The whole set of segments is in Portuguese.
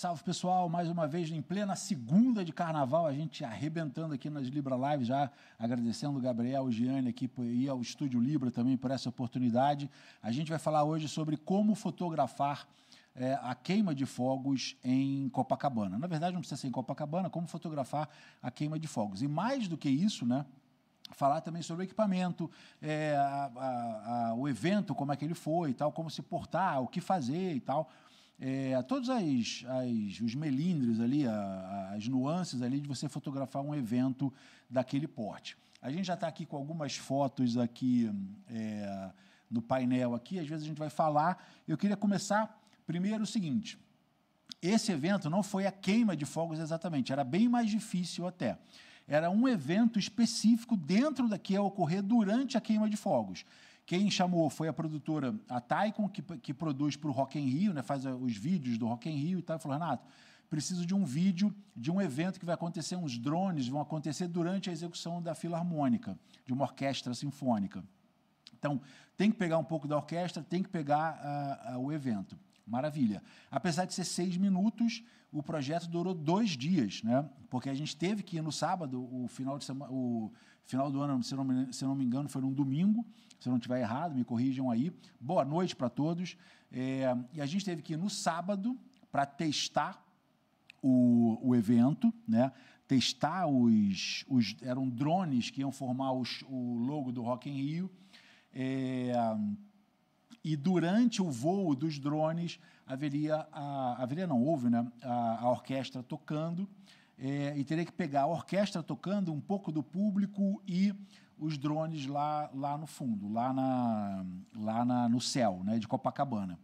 Salve pessoal, mais uma vez em plena segunda de carnaval, a gente arrebentando aqui nas Libra Live, já agradecendo o Gabriel, o Gianni aqui e ao Estúdio Libra também por essa oportunidade. A gente vai falar hoje sobre como fotografar é, a queima de fogos em Copacabana. Na verdade, não precisa ser em Copacabana, como fotografar a queima de fogos. E mais do que isso, né? falar também sobre o equipamento, é, a, a, a, o evento, como é que ele foi e tal, como se portar, o que fazer e tal é, todos as, as, os melindres ali, a, as nuances ali de você fotografar um evento daquele porte. A gente já está aqui com algumas fotos aqui é, no painel aqui, às vezes a gente vai falar. Eu queria começar primeiro o seguinte. Esse evento não foi a queima de fogos exatamente, era bem mais difícil até era um evento específico dentro da que ia ocorrer durante a queima de fogos. Quem chamou foi a produtora, a Taikon, que, que produz para o Rock in Rio, né, faz uh, os vídeos do Rock in Rio e tal, falou, Renato, preciso de um vídeo de um evento que vai acontecer, uns drones vão acontecer durante a execução da Filarmônica, de uma orquestra sinfônica. Então, tem que pegar um pouco da orquestra, tem que pegar uh, uh, o evento. Maravilha. Apesar de ser seis minutos, o projeto durou dois dias, né? Porque a gente teve que ir no sábado, o final, de semana, o final do ano, se não, me, se não me engano, foi num domingo, se eu não estiver errado, me corrijam aí. Boa noite para todos. É, e a gente teve que ir no sábado para testar o, o evento, né? testar os, os. Eram drones que iam formar os, o logo do Rock in Rio. É, e durante o voo dos drones haveria, a, haveria não, houve né, a, a orquestra tocando, é, e teria que pegar a orquestra tocando, um pouco do público e os drones lá, lá no fundo, lá, na, lá na, no céu, né, de Copacabana.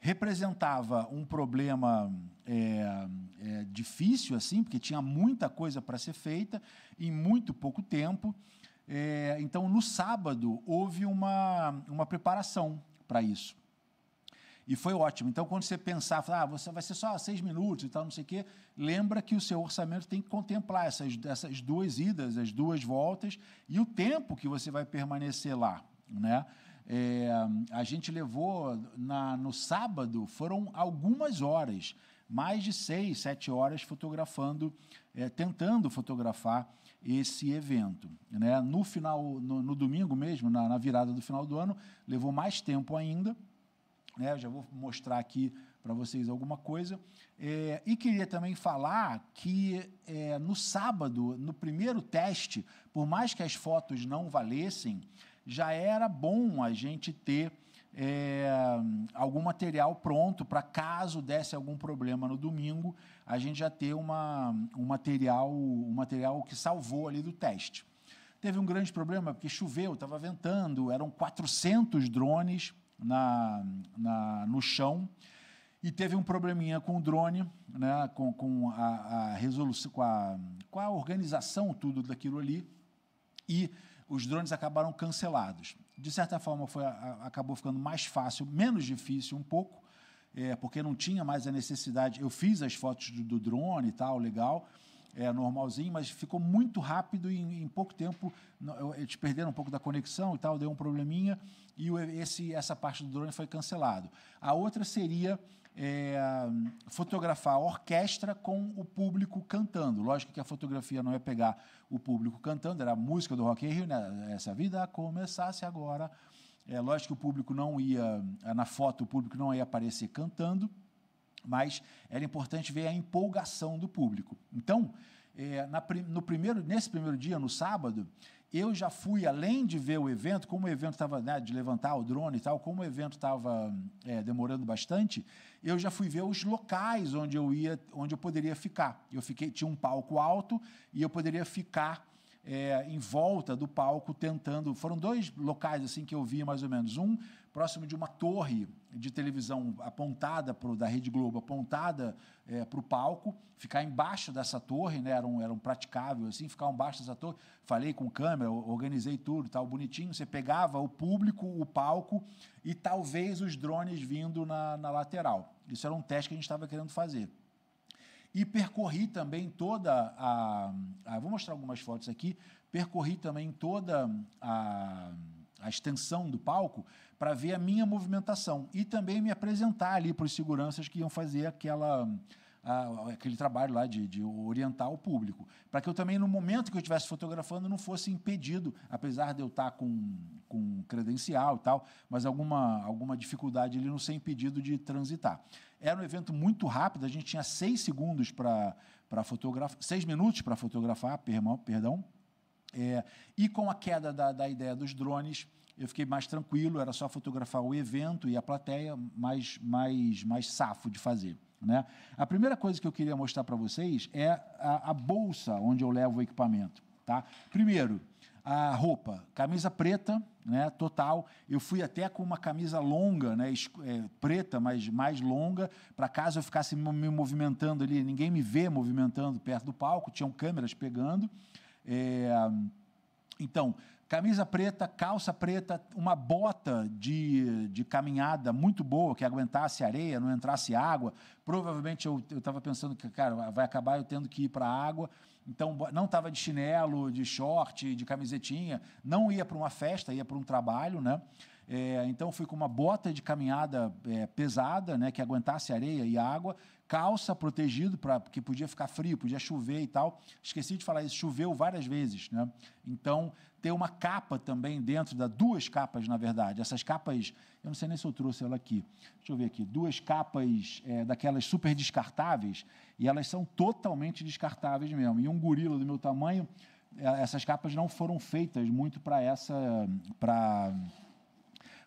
Representava um problema é, é, difícil, assim, porque tinha muita coisa para ser feita em muito pouco tempo. É, então, no sábado, houve uma, uma preparação para isso. E foi ótimo. Então, quando você pensar, falar, ah, você vai ser só seis minutos e tal, não sei o quê, lembra que o seu orçamento tem que contemplar essas, essas duas idas, as duas voltas e o tempo que você vai permanecer lá. Né? É, a gente levou na, no sábado, foram algumas horas, mais de seis, sete horas fotografando, é, tentando fotografar esse evento. Né? No final, no, no domingo mesmo, na, na virada do final do ano, levou mais tempo ainda né? Eu já vou mostrar aqui para vocês alguma coisa. É, e queria também falar que é, no sábado, no primeiro teste, por mais que as fotos não valessem, já era bom a gente ter é, algum material pronto para caso desse algum problema no domingo, a gente já ter uma, um, material, um material que salvou ali do teste. Teve um grande problema, porque choveu, estava ventando, eram 400 drones na, na, no chão e teve um probleminha com o drone, né, com, com a, a resolução, com a, com a organização tudo daquilo ali e os drones acabaram cancelados. De certa forma, foi, a, acabou ficando mais fácil, menos difícil um pouco, é, porque não tinha mais a necessidade. Eu fiz as fotos do, do drone e tal, legal é, normalzinho, mas ficou muito rápido e em, em pouco tempo eles perderam um pouco da conexão e tal, deu um probleminha e o, esse, essa parte do drone foi cancelado. A outra seria é, fotografar a orquestra com o público cantando. Lógico que a fotografia não ia pegar o público cantando, era a música do Rock in Rio, né? essa vida começasse agora. É lógico que o público não ia, na foto, o público não ia aparecer cantando, mas era importante ver a empolgação do público. Então, é, na, no primeiro, nesse primeiro dia, no sábado, eu já fui além de ver o evento, como o evento estava né, de levantar o drone e tal, como o evento estava é, demorando bastante, eu já fui ver os locais onde eu ia, onde eu poderia ficar. Eu fiquei tinha um palco alto e eu poderia ficar é, em volta do palco tentando. Foram dois locais assim que eu vi mais ou menos. Um próximo de uma torre de televisão apontada pro, da Rede Globo, apontada é, para o palco, ficar embaixo dessa torre, né? Era um, era um praticável assim, ficar embaixo dessa torre. Falei com câmera, organizei tudo, tal, bonitinho. Você pegava o público, o palco e talvez os drones vindo na, na lateral. Isso era um teste que a gente estava querendo fazer. E percorri também toda a, a Vou mostrar algumas fotos aqui. Percorri também toda a, a extensão do palco para ver a minha movimentação e também me apresentar ali para os seguranças que iam fazer aquela a, aquele trabalho lá de, de orientar o público, para que eu também, no momento que eu estivesse fotografando, não fosse impedido, apesar de eu estar tá com, com credencial e tal, mas alguma, alguma dificuldade ele não ser impedido de transitar. Era um evento muito rápido, a gente tinha seis segundos para fotografar, seis minutos para fotografar, perdão, é, e com a queda da, da ideia dos drones, eu fiquei mais tranquilo, era só fotografar o evento e a plateia, mais, mais, mais safo de fazer. Né? A primeira coisa que eu queria mostrar para vocês é a, a, bolsa onde eu levo o equipamento. Tá? Primeiro, a roupa, camisa preta, né, total. Eu fui até com uma camisa longa, né, é, preta, mas mais longa, para caso eu ficasse me movimentando ali, ninguém me vê movimentando perto do palco, tinham câmeras pegando. É, então, Camisa preta, calça preta, uma bota de, de caminhada muito boa, que aguentasse areia, não entrasse água. Provavelmente eu estava pensando que, cara, vai acabar eu tendo que ir para a água. Então, não estava de chinelo, de short, de camisetinha. Não ia para uma festa, ia para um trabalho, né? É, então fui com uma bota de caminhada é, pesada, né, que aguentasse areia e água, calça protegido para porque podia ficar frio, podia chover e tal. Esqueci de falar isso, choveu várias vezes, né? Então ter uma capa também dentro da duas capas, na verdade. Essas capas, eu não sei nem se eu trouxe ela aqui. Deixa eu ver aqui. Duas capas é, daquelas super descartáveis e elas são totalmente descartáveis mesmo. E um gorila do meu tamanho, é, essas capas não foram feitas muito para essa, para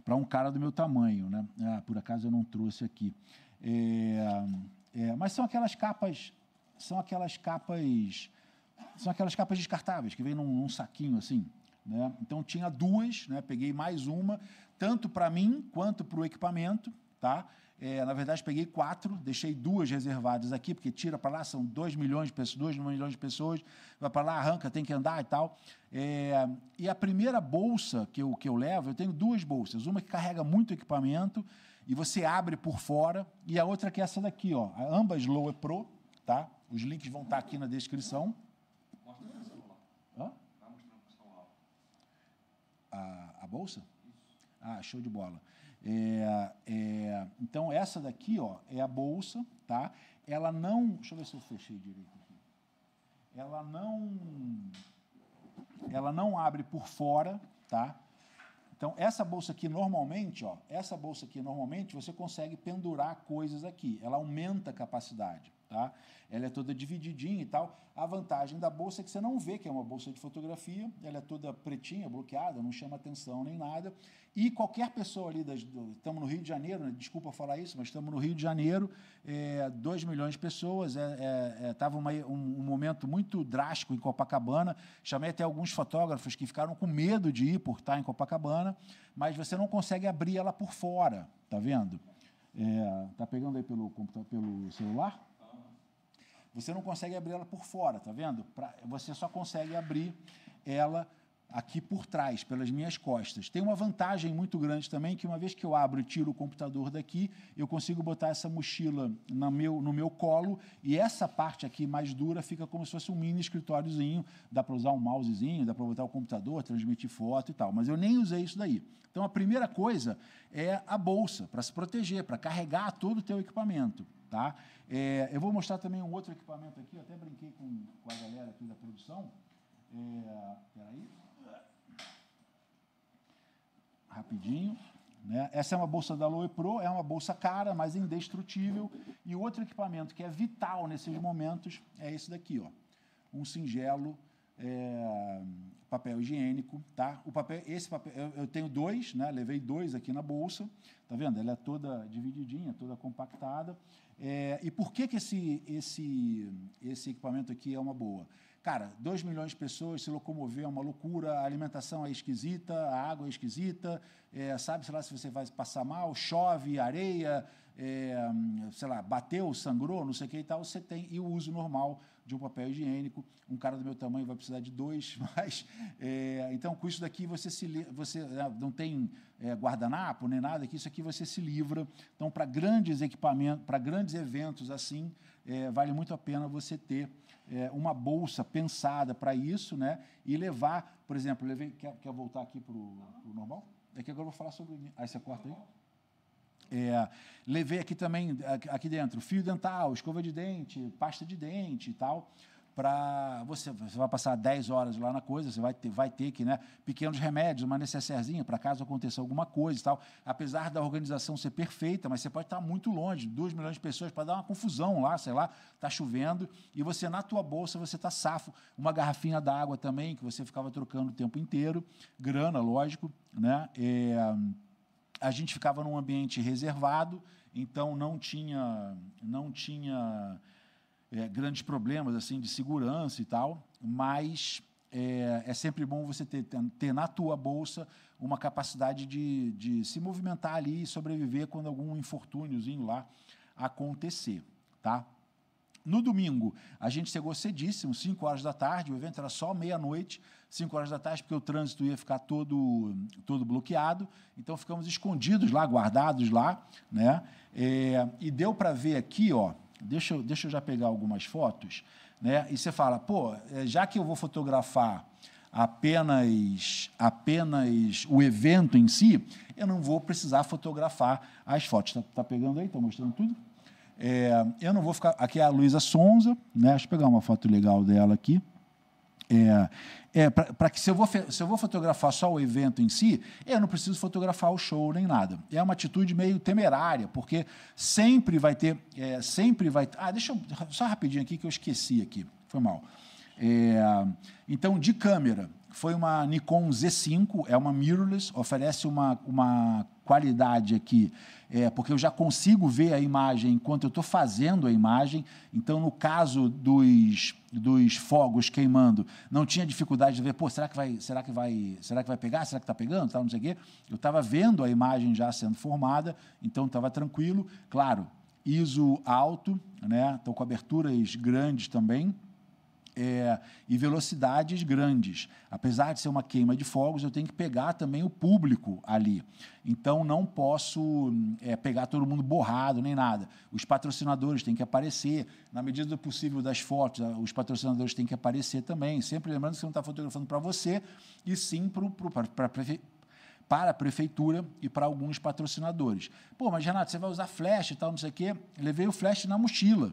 para um cara do meu tamanho, né? Ah, por acaso eu não trouxe aqui. É, é, mas são aquelas capas, são aquelas capas, são aquelas capas descartáveis que vem num, num saquinho assim. Né? Então tinha duas, né? peguei mais uma, tanto para mim quanto para o equipamento. Tá? É, na verdade, peguei quatro, deixei duas reservadas aqui, porque tira para lá, são 2 milhões de pessoas, 2 milhões de pessoas, vai para lá, arranca, tem que andar e tal. É, e a primeira bolsa que eu, que eu levo, eu tenho duas bolsas, uma que carrega muito equipamento e você abre por fora, e a outra que é essa daqui, ó, ambas Lowe Pro, tá? Os links vão estar tá aqui na descrição. a, a bolsa? Ah, show de bola. É, é, então, essa daqui ó, é a bolsa, tá? Ela não. Deixa eu ver se eu fechei direito aqui. Ela não. Ela não abre por fora, tá? Então, essa bolsa aqui normalmente, ó, essa bolsa aqui normalmente você consegue pendurar coisas aqui. Ela aumenta a capacidade. Tá? Ela é toda divididinha e tal. A vantagem da bolsa é que você não vê que é uma bolsa de fotografia, ela é toda pretinha, bloqueada, não chama atenção nem nada. E qualquer pessoa ali, estamos no Rio de Janeiro, né? desculpa falar isso, mas estamos no Rio de Janeiro, é, 2 milhões de pessoas, estava é, é, é, tava um, um, momento muito drástico em Copacabana, chamei até alguns fotógrafos que ficaram com medo de ir por estar em Copacabana, mas você não consegue abrir ela por fora, tá vendo? É, tá pegando aí pelo, pelo celular? Você não consegue abrir ela por fora, tá vendo? Pra, você só consegue abrir ela aqui por trás, pelas minhas costas. Tem uma vantagem muito grande também, que uma vez que eu abro e tiro o computador daqui, eu consigo botar essa mochila no meu, no meu colo e essa parte aqui mais dura fica como se fosse um mini escritóriozinho. Dá para usar um mousezinho, dá para botar o computador, transmitir foto e tal. Mas eu nem usei isso daí. Então a primeira coisa é a bolsa, para se proteger, para carregar todo o teu equipamento. Tá? É, eu vou mostrar também um outro equipamento aqui, eu até brinquei com, com a galera aqui da produção. É, peraí rapidinho. Né? Essa é uma bolsa da Loe Pro, é uma bolsa cara, mas indestrutível. E outro equipamento que é vital nesses momentos é esse daqui, ó. um singelo é, papel higiênico, tá? O papel, esse papel, eu, eu, tenho dois, né? Levei dois aqui na bolsa, tá vendo? Ela é toda divididinha, toda compactada. É, e por que que esse, esse, esse equipamento aqui é uma boa? Cara, 2 milhões de pessoas se locomover é uma loucura, a alimentação é esquisita, a água é esquisita, é, sabe, sei lá, se você vai passar mal, chove, areia, é, sei lá, bateu, sangrou, não sei o que e tal, você tem. E o uso normal de um papel higiênico, um cara do meu tamanho vai precisar de dois, mas. É, então, com isso daqui você se você ah, não tem é, guardanapo nem nada, que isso aqui você se livra. Então, para grandes equipamentos, para grandes eventos assim, é, vale muito a pena você ter é, uma bolsa pensada para isso, né? E levar, por exemplo, levei, quer, quer voltar aqui para o normal? É que agora eu vou falar sobre. Aí você corta aí. É, levei aqui também, aqui dentro, fio dental, escova de dente, pasta de dente e tal para você, você vai passar 10 horas lá na coisa, você vai ter, vai ter que, né, pequenos remédios, uma necessairezinha para caso aconteça alguma coisa e tal. Apesar da organização ser perfeita, mas você pode estar muito longe, 2 milhões de pessoas, para dar uma confusão lá, sei lá, está chovendo, e você na tua bolsa você está safo, uma garrafinha d'água também, que você ficava trocando o tempo inteiro, grana, lógico, né? É, a gente ficava num ambiente reservado, então não tinha não tinha é, grandes problemas assim de segurança e tal, mas é, é sempre bom você ter, ter na tua bolsa uma capacidade de, de se movimentar ali e sobreviver quando algum infortúniozinho lá acontecer, tá? No domingo, a gente chegou cedíssimo, 5 horas da tarde, o evento era só meia-noite, 5 horas da tarde, porque o trânsito ia ficar todo, todo bloqueado, então ficamos escondidos lá, guardados lá, né? É, e deu para ver aqui, ó, Deixa eu, deixa eu já pegar algumas fotos, né? E você fala, pô, é, já que eu vou fotografar apenas apenas o evento em si, eu não vou precisar fotografar as fotos. Está tá pegando aí? Está mostrando tudo? É, eu não vou ficar. Aqui é a Luísa Sonza, né? Deixa eu pegar uma foto legal dela aqui. É, é, para que se eu, vou, se eu vou fotografar só o evento em si, eu não preciso fotografar o show nem nada. É uma atitude meio temerária, porque sempre vai ter, é, sempre vai. Ah, deixa eu só rapidinho aqui que eu esqueci aqui, foi mal. É, então, de câmera, foi uma Nikon Z5, é uma mirrorless, oferece uma, uma qualidade aqui, é, porque eu já consigo ver a imagem enquanto eu estou fazendo a imagem. Então, no caso dos dos fogos queimando, não tinha dificuldade de ver, pô, será que vai, será que vai, será que vai pegar? Será que está pegando? Tal, não sei o quê. Eu estava vendo a imagem já sendo formada, então estava tranquilo. Claro, ISO alto, né? Então com aberturas grandes também é, e velocidades grandes. Apesar de ser uma queima de fogos, eu tenho que pegar também o público ali. Então não posso hum, é, pegar todo mundo borrado nem nada. Os patrocinadores têm que aparecer, na medida do possível das fotos, ah, os patrocinadores têm que aparecer também. Sempre lembrando que você não está fotografando para você, e sim para a para a prefeitura e para alguns patrocinadores. Pô, mas Renato, você vai usar flash e tal, não sei o quê. Levei o flash na mochila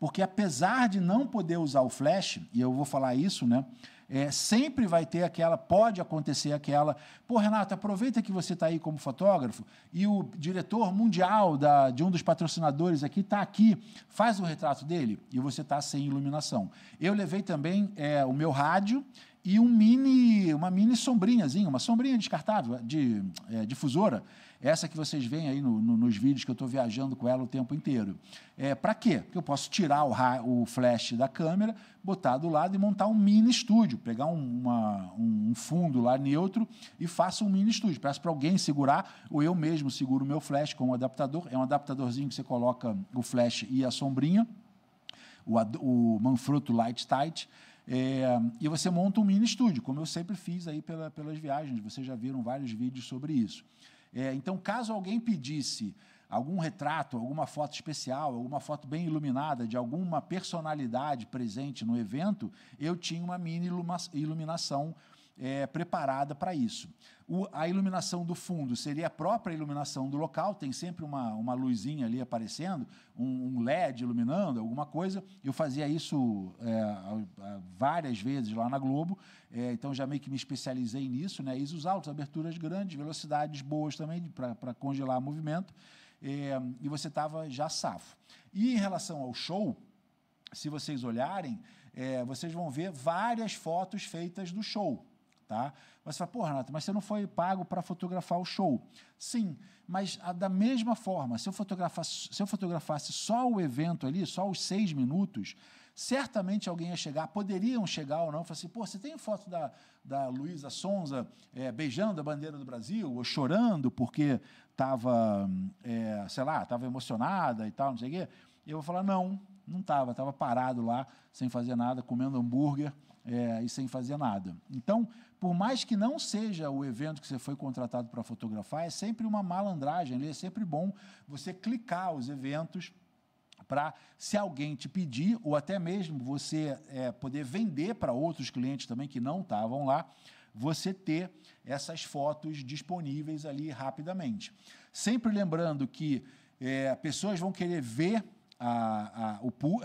porque apesar de não poder usar o flash, e eu vou falar isso, né? É, sempre vai ter aquela, pode acontecer aquela. Pô, Renato, aproveita que você está aí como fotógrafo e o diretor mundial da, de um dos patrocinadores aqui está aqui, faz o retrato dele e você está sem iluminação. Eu levei também é, o meu rádio e um mini, uma mini sombrinhazinha, uma sombrinha descartável de é, difusora essa que vocês veem aí no, no, nos vídeos que eu estou viajando com ela o tempo inteiro. É, Para quê? Porque eu posso tirar o, o, flash da câmera, botar do lado e montar um mini estúdio. Pegar um, uma, um fundo lá neutro e faço um mini estúdio. Peço para alguém segurar, ou eu mesmo seguro o meu flash com o um adaptador. É um adaptadorzinho que você coloca o flash e a sombrinha, o, o Manfrotto Light Tight. É, e você monta um mini estúdio, como eu sempre fiz aí pela, pelas viagens. Vocês já viram vários vídeos sobre isso. É, então, caso alguém pedisse algum retrato, alguma foto especial, alguma foto bem iluminada de alguma personalidade presente no evento, eu tinha uma mini iluminação é, preparada para isso. O, a iluminação do fundo seria a própria iluminação do local, tem sempre uma, uma luzinha ali aparecendo, um, um LED iluminando, alguma coisa. Eu fazia isso é, várias vezes lá na Globo, é, então já meio que me especializei nisso, né? ISOs altos, aberturas grandes, velocidades boas também para congelar movimento. É, e você estava já safo. E em relação ao show, se vocês olharem, é, vocês vão ver várias fotos feitas do show. Tá? Mas você fala, porra, Renato, mas você não foi pago para fotografar o show. Sim, mas a, ah, da mesma forma, se eu, fotografasse, se eu fotografasse só o evento ali, só os seis minutos, certamente alguém ia chegar, poderiam chegar ou não, falar assim, pô, você tem foto da, da Luísa Sonza é, beijando a bandeira do Brasil, ou chorando porque estava, é, eh, sei lá, estava emocionada e tal, não sei o quê? E eu vou falar, não, não estava, estava parado lá, sem fazer nada, comendo hambúrguer, é, e sem fazer nada. Então, por mais que não seja o evento que você foi contratado para fotografar, é sempre uma malandragem, é sempre bom você clicar os eventos para se alguém te pedir ou até mesmo você é, poder vender para outros clientes também que não estavam lá, você ter essas fotos disponíveis ali rapidamente. Sempre lembrando que é, pessoas vão querer ver a, a, o,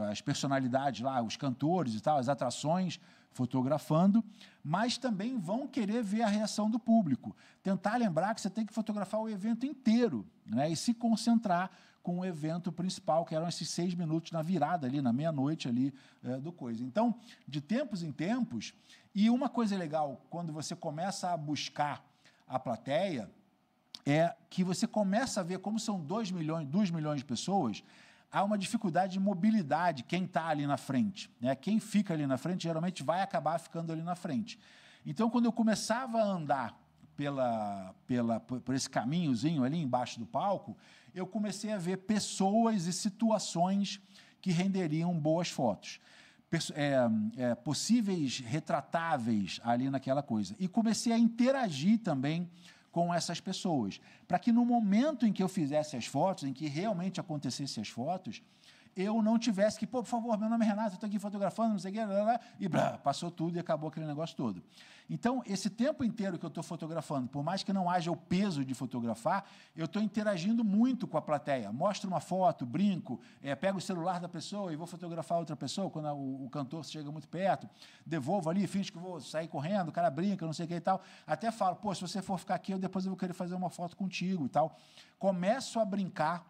a, as personalidades lá, os cantores e tal, as atrações, fotografando, mas também vão querer ver a reação do público. Tentar lembrar que você tem que fotografar o evento inteiro né, e se concentrar com o evento principal, que eram esses seis minutos na virada ali, na meia-noite ali é, do coisa. Então, de tempos em tempos, e uma coisa legal, quando você começa a buscar a plateia, é que você começa a ver como são 2 milhões, 2 milhões de pessoas, há uma dificuldade de mobilidade, quem está ali na frente. Né? Quem fica ali na frente geralmente vai acabar ficando ali na frente. Então, quando eu começava a andar pela, pela, por esse caminhozinho ali embaixo do palco, eu comecei a ver pessoas e situações que renderiam boas fotos. É, é, possíveis retratáveis ali naquela coisa. E comecei a interagir também com essas pessoas, para que no momento em que eu fizesse as fotos, em que realmente acontecesse as fotos, eu não tivesse que, pô, por favor, meu nome é Renato, estou aqui fotografando, não sei o quê, e blá, passou tudo e acabou aquele negócio todo. Então, esse tempo inteiro que eu estou fotografando, por mais que não haja o peso de fotografar, eu estou interagindo muito com a plateia. Mostro uma foto, brinco, é, pego o celular da pessoa e vou fotografar outra pessoa quando a, o, o, cantor chega muito perto, devolvo ali, finge que vou sair correndo, o cara brinca, não sei o que e tal. Até falo, pô, se você for ficar aqui, eu depois eu vou querer fazer uma foto contigo e tal. Começo a brincar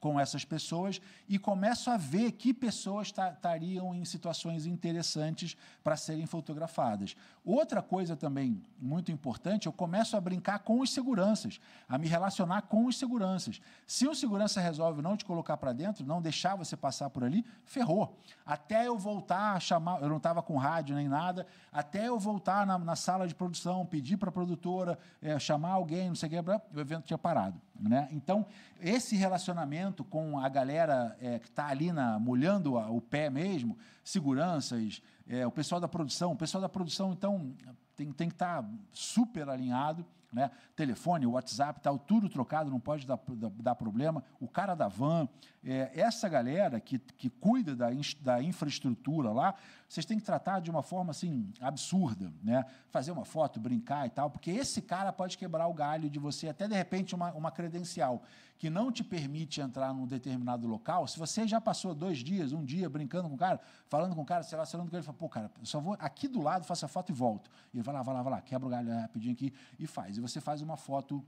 com essas pessoas e começo a ver que pessoas estariam em situações interessantes para serem fotografadas. Outra coisa também muito importante, eu começo a brincar com os seguranças, a me relacionar com os seguranças. Se o segurança resolve não te colocar para dentro, não deixar você passar por ali, ferrou. Até eu voltar a chamar, eu não estava com rádio nem nada, até eu voltar na, na sala de produção, pedir para a produtora é, chamar alguém, não sei o que, o evento tinha parado. Né? Então, esse relacionamento com a galera é, que está ali na, molhando a, o pé mesmo, seguranças, é, o pessoal da produção, o pessoal da produção, então, tem, tem que estar tá super alinhado né? Telefone, WhatsApp, tal, tudo trocado, não pode dar, dar problema. O cara da van, é, essa galera que, que cuida da, da infraestrutura lá, vocês têm que tratar de uma forma assim absurda, né? Fazer uma foto, brincar e tal, porque esse cara pode quebrar o galho de você, até de repente uma, uma credencial que não te permite entrar num determinado local, se você já passou dois dias, um dia brincando com o cara, falando com o cara, se relacionando com ele, fala, pô, cara, eu só vou aqui do lado, faço a foto e volto. E ele vai lá, vai lá, vai lá, quebra o galho rapidinho aqui e faz. E você faz uma foto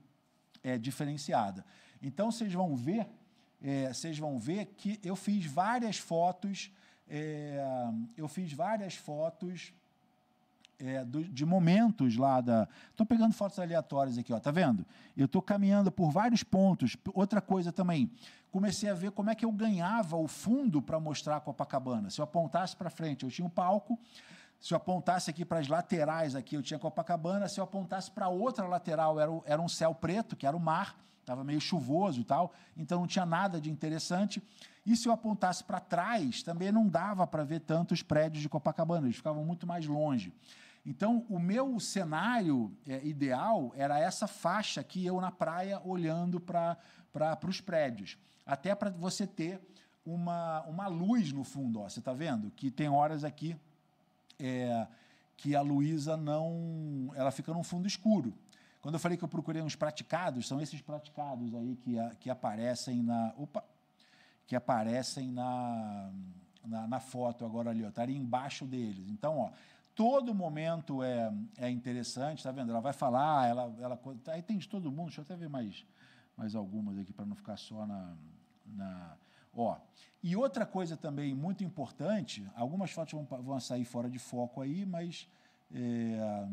é, diferenciada. Então vocês vão ver, é, vocês vão ver que eu fiz várias fotos, é, eu fiz várias fotos é, do, de momentos lá da. Estou pegando fotos aleatórias aqui, ó. Tá vendo? Eu estou caminhando por vários pontos. Outra coisa também. Comecei a ver como é que eu ganhava o fundo para mostrar a Copacabana. Se eu apontasse para frente, eu tinha um palco. Se eu apontasse aqui para as laterais aqui, eu tinha Copacabana. Se eu apontasse para outra lateral, era, o, era um céu preto, que era o mar. Estava meio chuvoso e tal, então não tinha nada de interessante. E se eu apontasse para trás, também não dava para ver tantos prédios de Copacabana, eles ficavam muito mais longe. Então, o meu cenário é, ideal era essa faixa aqui, eu na praia olhando para os prédios. Até para você ter uma, uma luz no fundo. Ó, você está vendo? Que tem horas aqui é, que a Luísa não. Ela fica num fundo escuro. Quando eu falei que eu procurei uns praticados, são esses praticados aí que, que aparecem na. Opa! Que aparecem na, na, na foto agora ali, ó. Estaria tá embaixo deles. Então, ó, todo momento é, é interessante, tá vendo? Ela vai falar, ela, ela tá, aí tem de todo mundo. Deixa eu até ver mais, mais algumas aqui para não ficar só na, na, ó. E outra coisa também muito importante, algumas fotos vão, vão sair fora de foco aí, mas é,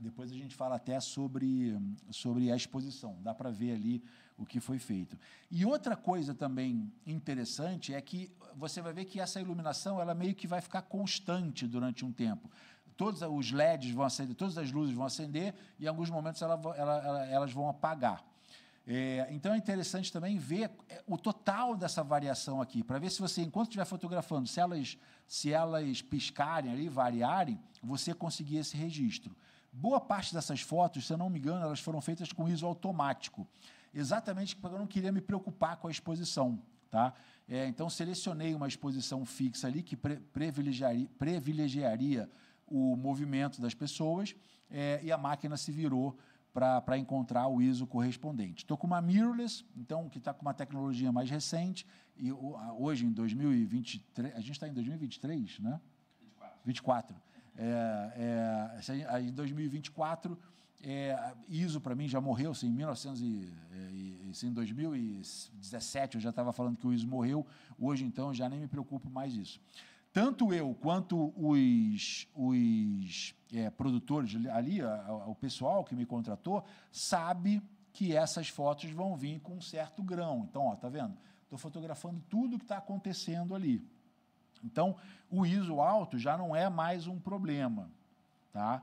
depois a gente fala até sobre sobre a exposição. Dá para ver ali o que foi feito. E outra coisa também interessante é que você vai ver que essa iluminação ela meio que vai ficar constante durante um tempo. Todos os LEDs vão acender, todas as luzes vão acender e em alguns momentos ela, ela, ela, elas vão apagar. É, então é interessante também ver é, o total dessa variação aqui, para ver se você, enquanto estiver fotografando, se elas, se elas piscarem ali, variarem, você conseguir esse registro. Boa parte dessas fotos, se eu não me engano, elas foram feitas com ISO automático exatamente porque eu não queria me preocupar com a exposição. Tá? É, então, selecionei uma exposição fixa ali que pre privilegiaria, privilegiaria, o movimento das pessoas é, e a máquina se virou para encontrar o ISO correspondente. Estou com uma mirrorless, então, que está com uma tecnologia mais recente, e hoje, em 2023, a gente está em 2023, né? 24. 24. É, é, em 2024 é, ISO para mim já morreu, assim, em 1900 é, e, e, assim, 2017 eu já estava falando que o ISO morreu, hoje então já nem me preocupo mais isso. Tanto eu quanto os, os é, produtores ali, a, a, o pessoal que me contratou, sabe que essas fotos vão vir com um certo grão. Então, ó, tá vendo? Estou fotografando tudo o que está acontecendo ali. Então, o ISO alto já não é mais um problema, tá?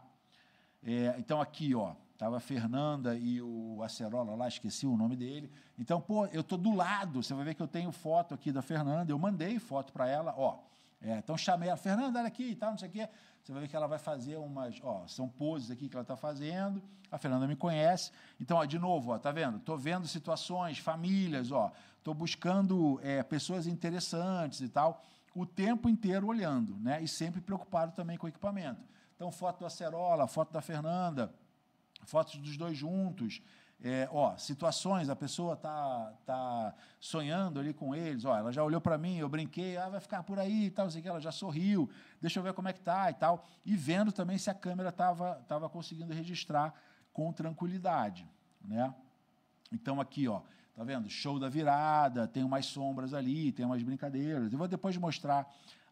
É, então, aqui, ó, estava a Fernanda e o Acerola lá, esqueci o nome dele. Então, pô, eu estou do lado, você vai ver que eu tenho foto aqui da Fernanda, eu mandei foto para ela, ó. É, então, chamei ela, Fernanda, olha aqui e tal, não sei o quê. Você vai ver que ela vai fazer umas, ó, são poses aqui que ela está fazendo. A Fernanda me conhece. Então, ó, de novo, ó, tá vendo? Estou vendo situações, famílias, ó. Estou buscando é, pessoas interessantes e tal o tempo inteiro olhando, né? E sempre preocupado também com o equipamento. Então, foto do Acerola, foto da Fernanda, fotos dos dois juntos. É, ó, situações, a pessoa tá, tá sonhando ali com eles, ó, ela já olhou para mim, eu brinquei, ah, vai ficar por aí e tal, sei que, ela já sorriu, deixa eu ver como é que tá e tal, e vendo também se a câmera estava tava conseguindo registrar com tranquilidade, né? Então aqui, ó, tá vendo? Show da virada, tem umas sombras ali, tem umas brincadeiras. Eu vou depois mostrar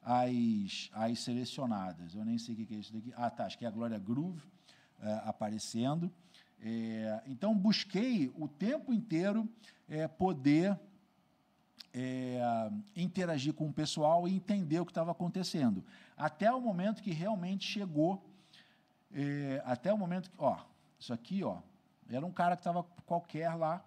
as, as selecionadas. Eu nem sei o que é isso daqui. Ah, tá, acho que é a Glória Groove é, aparecendo. É, então, busquei o tempo inteiro é, poder interagir com o pessoal e entender o que estava acontecendo. Até o momento que realmente chegou. até o momento que. Ó, isso aqui, ó. Era um cara que estava qualquer lá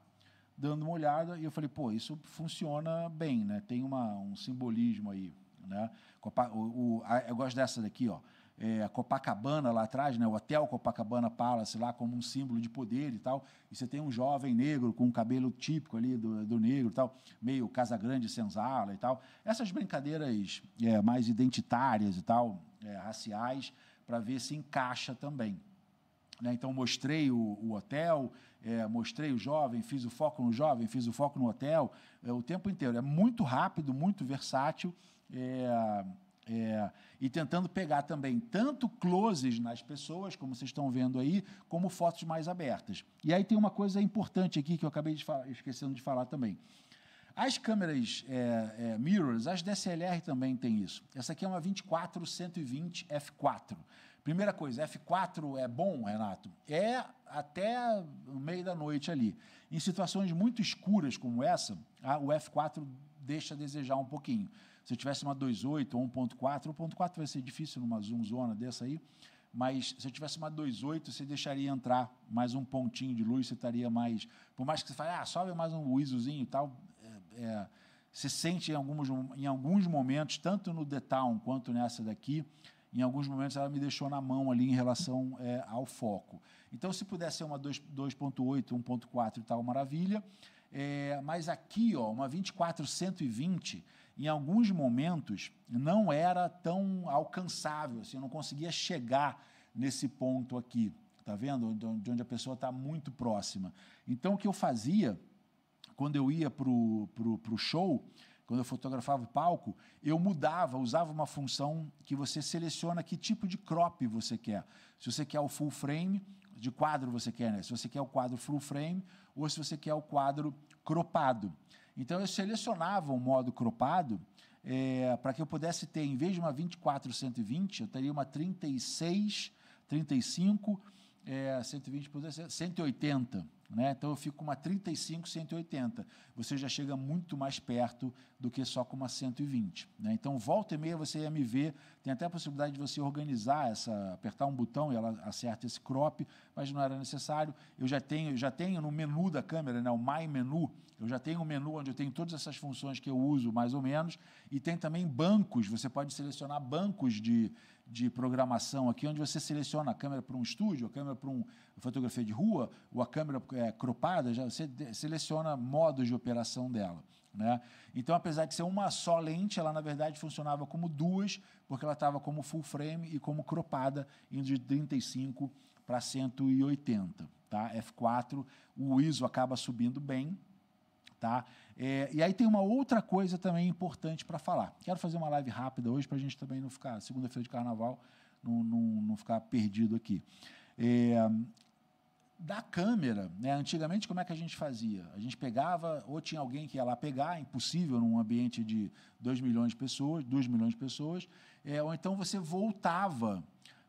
dando uma olhada e eu falei, pô, isso funciona bem, né? Tem uma, um simbolismo aí. Né? O, o, a, eu gosto dessa daqui, ó. É, Copacabana lá atrás, né? o Hotel Copacabana Palace lá como um símbolo de poder e tal. E você tem um jovem negro com um cabelo típico ali do, do negro e tal, meio Casa Grande Senzala e tal. Essas brincadeiras é, mais identitárias e tal, é, raciais, para ver se encaixa também. Né? Então, mostrei o, o hotel, é, mostrei o jovem, fiz o foco no jovem, fiz o foco no hotel, é, o tempo inteiro. É muito rápido, muito versátil é, é, e tentando pegar também tanto closes nas pessoas, como vocês estão vendo aí, como fotos mais abertas. E aí tem uma coisa importante aqui que eu acabei de falar, esquecendo de falar também. As câmeras é, é, mirrors, as DSLR também tem isso. Essa aqui é uma 24-120 f4. Primeira coisa, f4 é bom, Renato? É até meio da noite ali. Em situações muito escuras como essa, a, o f4 deixa a desejar um pouquinho. Se eu tivesse uma 2.8 ou 1.4, 1.4 vai ser difícil numa zoom zona dessa aí, mas se eu tivesse uma 2.8, você deixaria entrar mais um pontinho de luz, você estaria mais. Por mais que você fale, ah, sobe mais um ISOzinho e tal, é, é, você sente em alguns, em alguns momentos, tanto no The quanto nessa daqui, em alguns momentos ela me deixou na mão ali em relação é, ao foco. Então, se pudesse ser uma 2.8, 1.4 e tal, maravilha. É, mas aqui, ó, uma 24-120 em alguns momentos não era tão alcançável, assim, eu não conseguia chegar nesse ponto aqui, tá vendo? De onde a pessoa está muito próxima. Então, o que eu fazia quando eu ia para o show, quando eu fotografava o palco, eu mudava, usava uma função que você seleciona que tipo de crop você quer. Se você quer o full frame, de quadro você quer, né? Se você quer o quadro full frame ou se você quer o quadro cropado. Então eu selecionava um modo cropado é, para que eu pudesse ter, em vez de uma 24 120, eu teria uma 36, 35, é, 120 180. Né? Então eu fico com uma 35, 180. Você já chega muito mais perto do que só com uma 120. Né? Então volta e meia você ia me ver. Tem até a possibilidade de você organizar essa, apertar um botão e ela acerta esse crop, mas não era necessário. Eu já tenho, já tenho no menu da câmera, né? o My Menu, eu já tenho um menu onde eu tenho todas essas funções que eu uso, mais ou menos, e tem também bancos. Você pode selecionar bancos de, de programação aqui, onde você seleciona a câmera para um estúdio, a câmera para uma fotografia de rua, ou a câmera é, cropada, já você seleciona modos de operação dela. Né? Então, apesar de ser uma só lente, ela na verdade funcionava como duas, porque ela estava como full frame e como cropada, indo de 35 para 180. Tá? F4, o ISO acaba subindo bem, Tá? É, e aí tem uma outra coisa também importante para falar. Quero fazer uma live rápida hoje para a gente também não ficar, segunda-feira de carnaval, não, não, não, ficar perdido aqui. É, da câmera, né? antigamente como é que a gente fazia? A gente pegava, ou tinha alguém que ia lá pegar, impossível num ambiente de 2 milhões de pessoas, 2 milhões de pessoas, é, ou então você voltava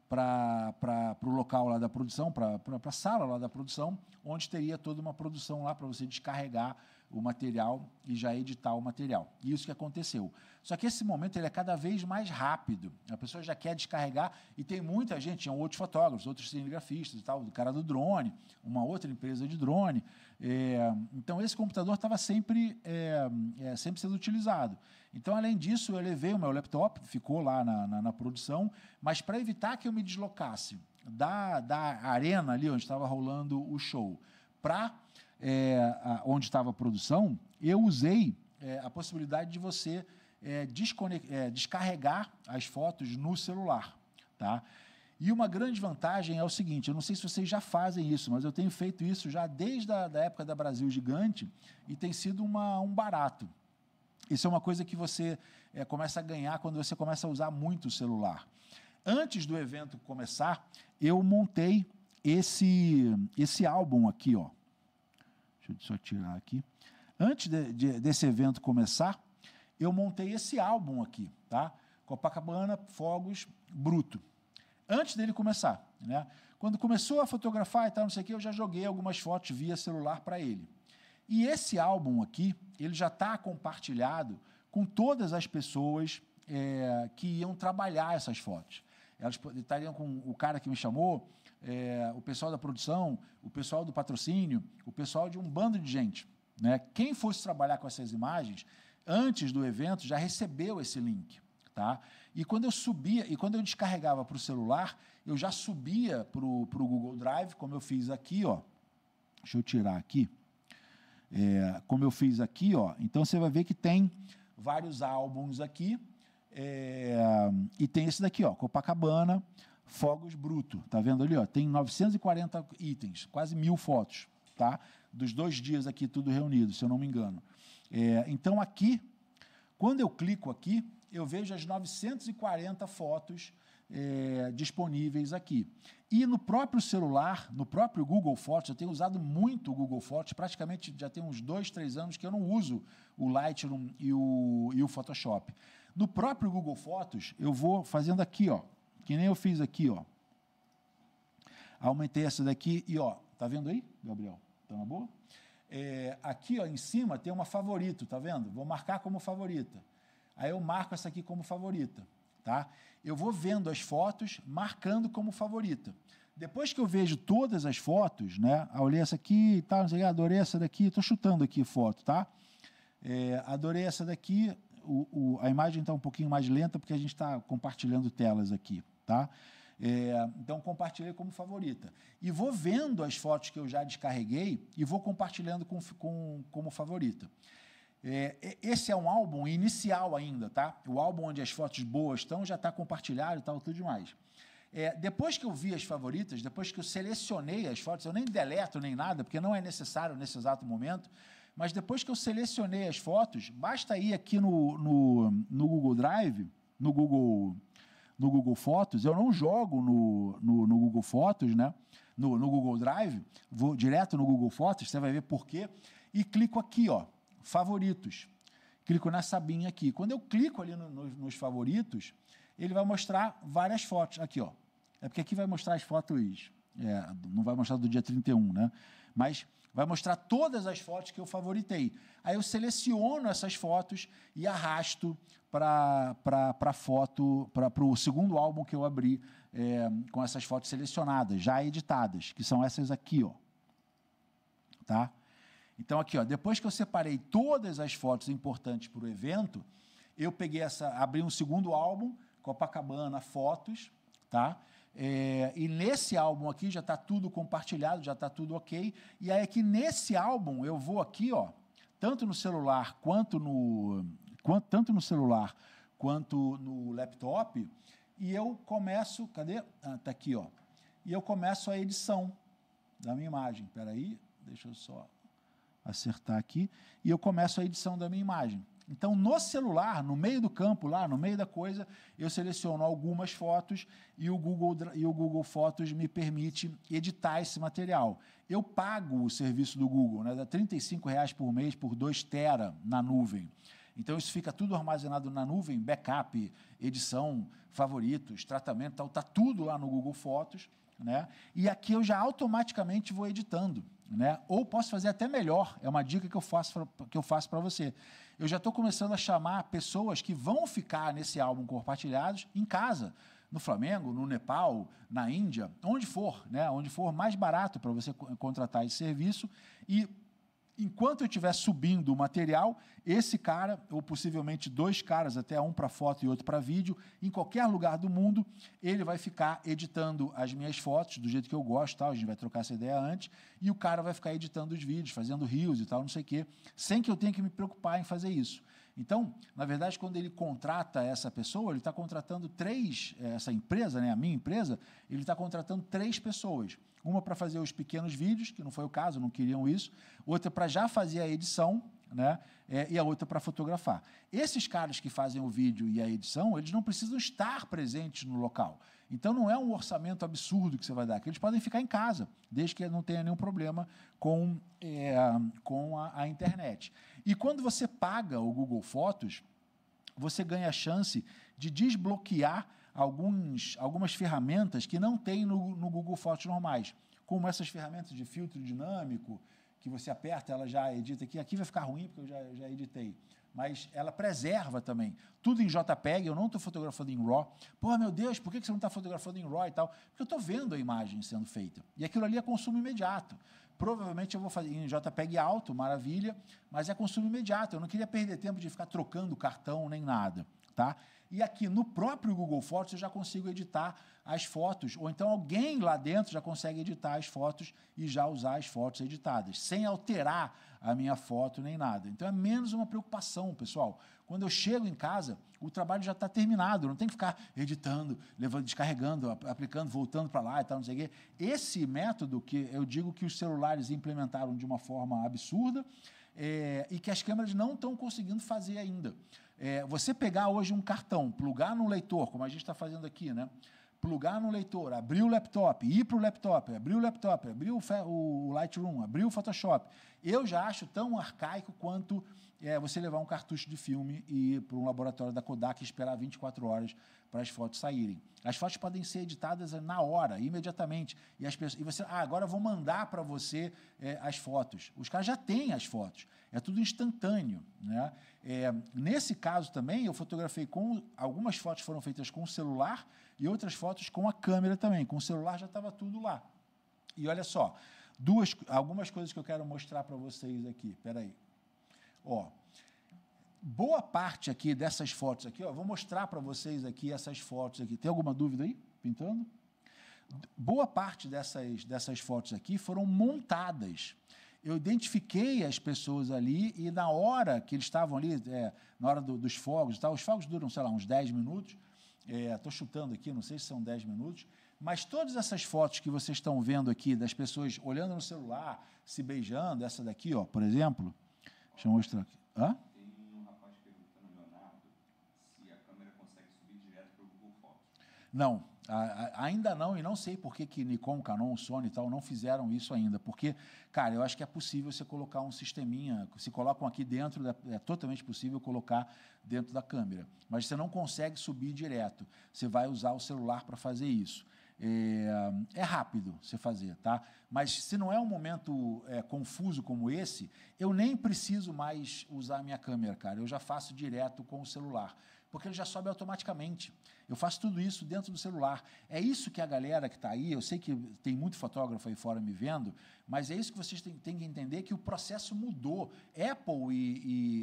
para o local lá da produção, para a sala lá da produção, onde teria toda uma produção lá para você descarregar o material e já editar o material. E isso que aconteceu. Só que esse momento ele é cada vez mais rápido. A pessoa já quer descarregar e tem muita gente, tinham outros fotógrafos, outros cinegrafistas e tal, do cara do drone, uma outra empresa de drone. É, então esse computador estava sempre, é, é, sempre sendo utilizado. Então, além disso, eu levei o meu laptop, ficou lá na, na, na produção, mas para evitar que eu me deslocasse da, da arena ali onde estava rolando o show para é, onde estava a produção, eu usei é, a possibilidade de você é, é, descarregar as fotos no celular. Tá? E uma grande vantagem é o seguinte: eu não sei se vocês já fazem isso, mas eu tenho feito isso já desde a da época da Brasil Gigante e tem sido uma, um barato. Isso é uma coisa que você é, começa a ganhar quando você começa a usar muito o celular. Antes do evento começar, eu montei esse, esse álbum aqui, ó. Deixa eu só tirar aqui. Antes de, de, desse evento começar, eu montei esse álbum aqui, tá? Copacabana, Fogos, Bruto. Antes dele começar, né? Quando começou a fotografar e tal, não sei o que, eu já joguei algumas fotos via celular para ele. E esse álbum aqui, ele já está compartilhado com todas as pessoas é, que iam trabalhar essas fotos. Elas estariam com o cara que me chamou, é, o pessoal da produção, o pessoal do patrocínio, o pessoal de um bando de gente. Né? Quem fosse trabalhar com essas imagens, antes do evento, já recebeu esse link. Tá? E quando eu subia, e quando eu descarregava para o celular, eu já subia para o Google Drive, como eu fiz aqui, ó. Deixa eu tirar aqui. É, como eu fiz aqui, ó. Então você vai ver que tem vários álbuns aqui. É, e tem esse daqui, ó, Copacabana, Fogos Bruto. Tá vendo ali? Ó, tem 940 itens, quase mil fotos. Tá? Dos dois dias aqui, tudo reunido, se eu não me engano. É, então, aqui, quando eu clico aqui, eu vejo as 940 fotos é, disponíveis aqui. E no próprio celular, no próprio Google Fotos, eu tenho usado muito o Google Fotos, praticamente já tem uns dois, três anos que eu não uso o Lightroom e o, e o Photoshop. No próprio Google Fotos, eu vou fazendo aqui, ó, que nem eu fiz aqui, ó. Aumentei essa daqui e, ó, tá vendo aí, Gabriel? Tá na boa? É, aqui, ó, em cima tem uma favorito, tá vendo? Vou marcar como favorita. Aí eu marco essa aqui como favorita, tá? Eu vou vendo as fotos, marcando como favorita. Depois que eu vejo todas as fotos, né? Eu ah, olhei essa aqui, tá, não sei, adorei essa daqui, tô chutando aqui foto, tá? É, adorei essa daqui. O, o, a imagem está um pouquinho mais lenta porque a gente está compartilhando telas aqui. Tá? É, então compartilhei como favorita. E vou vendo as fotos que eu já descarreguei e vou compartilhando com, com como favorita. É, esse é um álbum inicial ainda, tá? O álbum onde as fotos boas estão já está compartilhado e tal, tudo demais. É, depois que eu vi as favoritas, depois que eu selecionei as fotos, eu nem deleto nem nada, porque não é necessário nesse exato momento, mas depois que eu selecionei as fotos, basta ir aqui no, no, no Google Drive, no Google no Google Fotos, eu não jogo no, no, no Google Fotos, né? No, no, Google Drive, vou direto no Google Fotos, você vai ver por quê, e clico aqui, ó, favoritos. Clico na sabinha aqui. Quando eu clico ali no, nos favoritos, ele vai mostrar várias fotos. Aqui, ó. É porque aqui vai mostrar as fotos. É, não vai mostrar do dia 31, né? Mas Vai mostrar todas as fotos que eu favoritei. Aí eu seleciono essas fotos e arrasto para a foto, para o segundo álbum que eu abri é, com essas fotos selecionadas, já editadas, que são essas aqui, ó. Tá? Então, aqui, ó, depois que eu separei todas as fotos importantes para o evento, eu peguei essa, abri um segundo álbum, Copacabana Fotos, tá? É, e nesse álbum aqui já está tudo compartilhado, já está tudo ok. E aí é que nesse álbum eu vou aqui, ó, tanto no celular quanto no quanto, tanto no celular quanto no laptop, e eu começo, cadê? Ah, tá aqui, ó. E eu começo a edição da minha imagem. Espera aí, deixa eu só acertar aqui. E eu começo a edição da minha imagem. Então, no celular, no meio do campo, lá no meio da coisa, eu seleciono algumas fotos e o Google, e o Google Fotos me permite editar esse material. Eu pago o serviço do Google, né, dá R$ reais por mês por 2 tera na nuvem. Então, isso fica tudo armazenado na nuvem, backup, edição, favoritos, tratamento, tal, tá tudo lá no Google Fotos, né? E aqui eu já automaticamente vou editando, né? Ou posso fazer até melhor, é uma dica que eu faço que eu faço para você eu já estou começando a chamar pessoas que vão ficar nesse álbum compartilhados em casa, no Flamengo, no Nepal, na Índia, onde for, né? onde for mais barato para você contratar esse serviço e enquanto eu estiver subindo o material, esse cara, ou possivelmente dois caras, até um para foto e outro para vídeo, em qualquer lugar do mundo, ele vai ficar editando as minhas fotos do jeito que eu gosto, tal, a gente vai trocar essa ideia antes, e o cara vai ficar editando os vídeos, fazendo rios e tal, não sei o quê, sem que eu tenha que me preocupar em fazer isso. Então, na verdade, quando ele contrata essa pessoa, ele está contratando três, eh, essa empresa, né, a minha empresa, ele está contratando três pessoas. Uma para fazer os pequenos vídeos, que não foi o caso, não queriam isso. Outra para já fazer a edição, né? É, e a outra para fotografar. Esses caras que fazem o vídeo e a edição, eles não precisam estar presentes no local. Então não é um orçamento absurdo que você vai dar, que eles podem ficar em casa, desde que não tenha nenhum problema com, é, com a, a internet. E quando você paga o Google Fotos, você ganha a chance de desbloquear alguns, algumas ferramentas que não tem no, no Google Fotos normais, como essas ferramentas de filtro dinâmico, que você aperta, ela já edita aqui. Aqui vai ficar ruim, porque eu já, já editei. Mas ela preserva também. Tudo em JPEG, eu não estou fotografando em RAW. Pô, meu Deus, por que você não está fotografando em RAW e tal? Porque eu estou vendo a imagem sendo feita. E aquilo ali é consumo imediato. Provavelmente eu vou fazer em JPEG alto, maravilha, mas é consumo imediato. Eu não queria perder tempo de ficar trocando cartão nem nada, tá? E aqui no próprio Google Fotos eu já consigo editar as fotos, ou então alguém lá dentro já consegue editar as fotos e já usar as fotos editadas, sem alterar a minha foto nem nada. Então é menos uma preocupação, pessoal. Quando eu chego em casa, o trabalho já está terminado, não tem que ficar editando, levando, descarregando, aplicando, voltando para lá e tal, não sei o quê. Esse método que eu digo que os celulares implementaram de uma forma absurda é, e que as câmeras não estão conseguindo fazer ainda. É, você pegar hoje um cartão, plugar no leitor, como a gente está fazendo aqui, né? plugar no leitor, abrir o laptop, ir para o laptop, abrir o laptop, abrir o, o, Lightroom, abrir o Photoshop. Eu já acho tão arcaico quanto é, você levar um cartucho de filme e ir para um laboratório da Kodak e esperar 24 horas para as fotos saírem. As fotos podem ser editadas na hora, imediatamente. E, as pessoas, e você, ah, agora eu vou mandar para você é, as fotos. Os caras já têm as fotos. É tudo instantâneo. Né? É, nesse caso também, eu fotografei com. Algumas fotos foram feitas com o celular e outras fotos com a câmera também. Com o celular já estava tudo lá. E olha só, duas, algumas coisas que eu quero mostrar para vocês aqui. Espera aí. Ó, boa parte aqui dessas fotos aqui, ó, vou mostrar para vocês aqui essas fotos aqui. Tem alguma dúvida aí? Pintando? Boa parte dessas, dessas fotos aqui foram montadas. Eu identifiquei as pessoas ali e na hora que eles estavam ali, é, na hora do, dos fogos, tá, os fogos duram, sei lá, uns 10 minutos. Estou é, chutando aqui, não sei se são 10 minutos. Mas todas essas fotos que vocês estão vendo aqui, das pessoas olhando no celular, se beijando, essa daqui, ó, por exemplo. Deixa eu mostrar aqui. Hã? Não, ainda não, e não sei por que, que Nikon, Canon, Sony e tal não fizeram isso ainda, porque, cara, eu acho que é possível você colocar um sisteminha, se colocam aqui dentro, da, é totalmente possível colocar dentro da câmera, mas você não consegue subir direto, você vai usar o celular para fazer isso. É, é, rápido você fazer, tá? Mas se não é um momento é, confuso como esse, eu nem preciso mais usar a minha câmera, cara. Eu já faço direto com o celular porque ele já sobe automaticamente. Eu faço tudo isso dentro do celular. É isso que a galera que está aí, eu sei que tem muito fotógrafo aí fora me vendo, mas é isso que vocês têm, têm que entender que o processo mudou. Apple e,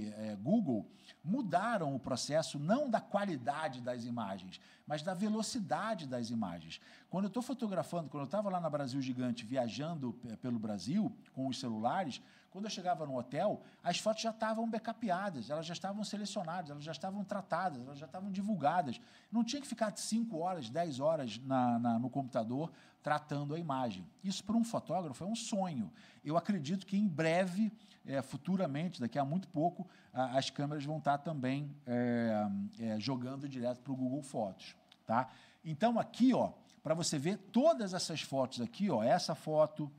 e é, Google mudaram o processo não da qualidade das imagens, mas da velocidade das imagens. Quando eu estou fotografando, quando eu estava lá na Brasil Gigante viajando é, pelo Brasil com os celulares, quando eu chegava no hotel, as fotos já estavam backupadas, elas já estavam selecionadas, elas já estavam tratadas, elas já estavam divulgadas. Não tinha que ficar 5 horas, 10 horas na, na, no computador tratando a imagem. Isso para um fotógrafo é um sonho. Eu acredito que em breve, é, futuramente, daqui a muito pouco, a, as câmeras vão estar também é, é, jogando direto para o Google Fotos. Tá? Então aqui, ó, para você ver todas essas fotos aqui, ó, essa foto